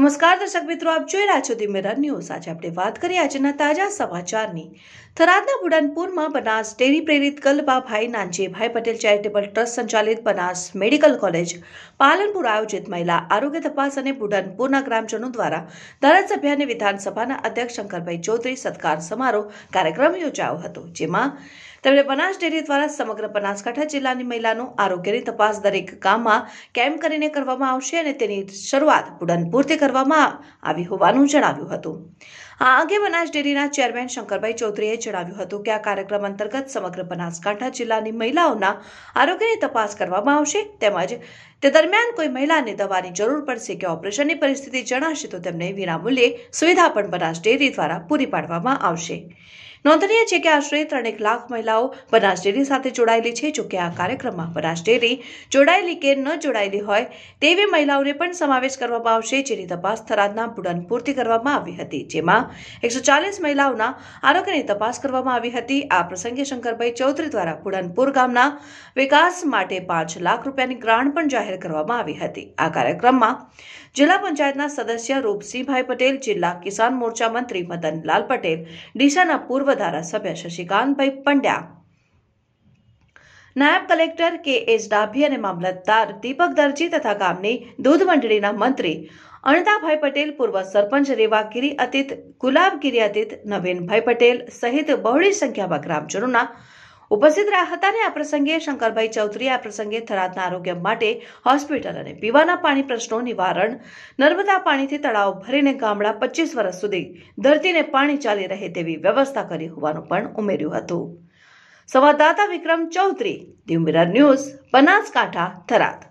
નમસ્કાર દર્શક મિત્રો આપ જોઈ રહ્યા છો દિમેરા ન્યૂઝ આજે આપણે વાત કરીએ આજના તાજા સમાચારની થરાદના બુડાનપુરમાં બનાસ ડેરી પ્રેરિત ભાઈ નાનજીભાઈ પટેલ ચેરિટેબલ ટ્રસ્ટ સંચાલિત બનાસ મેડિકલ કોલેજ પાલનપુર આયોજિત મહિલા આરોગ્ય તપાસ અને બુડાનપુરના ગ્રામજનો દ્વારા ધારાસભ્ય અને વિધાનસભાના અધ્યક્ષ શંકરભાઈ ચૌધરી સત્કાર સમારોહ કાર્યક્રમ યોજાયો હતો જેમાં તેમણે બનાસ ડેરી દ્વારા સમગ્ર બનાસકાંઠા જિલ્લાની મહિલાનું આરોગ્યની તપાસ દરેક ગામમાં કેમ્પ કરીને કરવામાં આવશે અને તેની શરૂઆત બુડનપુરથી કરવામાં આવી હોવાનું જણાવ્યું હતું આ અંગે બનાસ ડેરીના ચેરમેન શંકરભાઈ ચૌધરીએ જણાવ્યું હતું કે આ કાર્યક્રમ અંતર્ગત સમગ્ર બનાસકાંઠા જિલ્લાની મહિલાઓના આરોગ્યની તપાસ કરવામાં આવશે તેમજ તે દરમિયાન કોઈ મહિલાને દવાની જરૂર પડશે કે ઓપરેશનની પરિસ્થિતિ જણાશે તો તેમને વિનામૂલ્યે સુવિધા પણ બનાસ ડેરી દ્વારા પૂરી પાડવામાં આવશે નોંધનીય છે કે આશરે ત્રણેક લાખ મહિલાઓ બનાસ ડેરી સાથે જોડાયેલી છે જોકે આ કાર્યક્રમમાં બનાસ ડેરી જોડાયેલી કે ન જોડાયેલી હોય તેવી મહિલાઓને પણ સમાવેશ કરવામાં આવશે જેની તપાસ થરાદના બુડન પૂર્તિ કરવામાં આવી હતી જેમાં એકસો ચાલીસ મહિલાઓના આરોગ્યની તપાસ કરવામાં આવી હતી આ પ્રસંગે શંકરભાઈ ચૌધરી દ્વારા બુડનપુર ગામના વિકાસ માટે પાંચ લાખ રૂપિયાની ગ્રાન્ટ પણ જાહેર કરવામાં આવી હતી આ કાર્યક્રમમાં જિલ્લા પંચાયતના સદસ્ય રૂપસિંહભાઈ પટેલ જિલ્લા કિસાન મોરચા મંત્રી મદનલાલ પટેલ ડીસાના પૂર્વ ધારાસભ્ય શશિકાંતભાઈ પંડ્યા નાયબ કલેક્ટર કે એસ ડાભી અને મામલતદાર દીપક દરજી તથા ગામની દૂધ મંડળીના મંત્રી અણતાભાઈ પટેલ પૂર્વ સરપંચ રેવાગીરી અતીત ગુલાબગીરી અતિત નવીનભાઈ પટેલ સહિત બહોળી સંખ્યામાં ગ્રામજનોના ઉપસ્થિત રહ્યા હતા અને આ પ્રસંગે શંકરભાઈ ચૌધરી આ પ્રસંગે થરાદના આરોગ્ય માટે હોસ્પિટલ અને પીવાના પાણી પ્રશ્નો નિવારણ નર્મદા પાણીથી તળાવ ભરીને ગામડા પચીસ વર્ષ સુધી ધરતીને પાણી ચાલી રહે તેવી વ્યવસ્થા કરી હોવાનું પણ ઉમેર્યું હતું સંવાદદાતા વિક્રમ ચૌધરી દિવ ન્યૂઝ બનાસકાંઠા થરાદ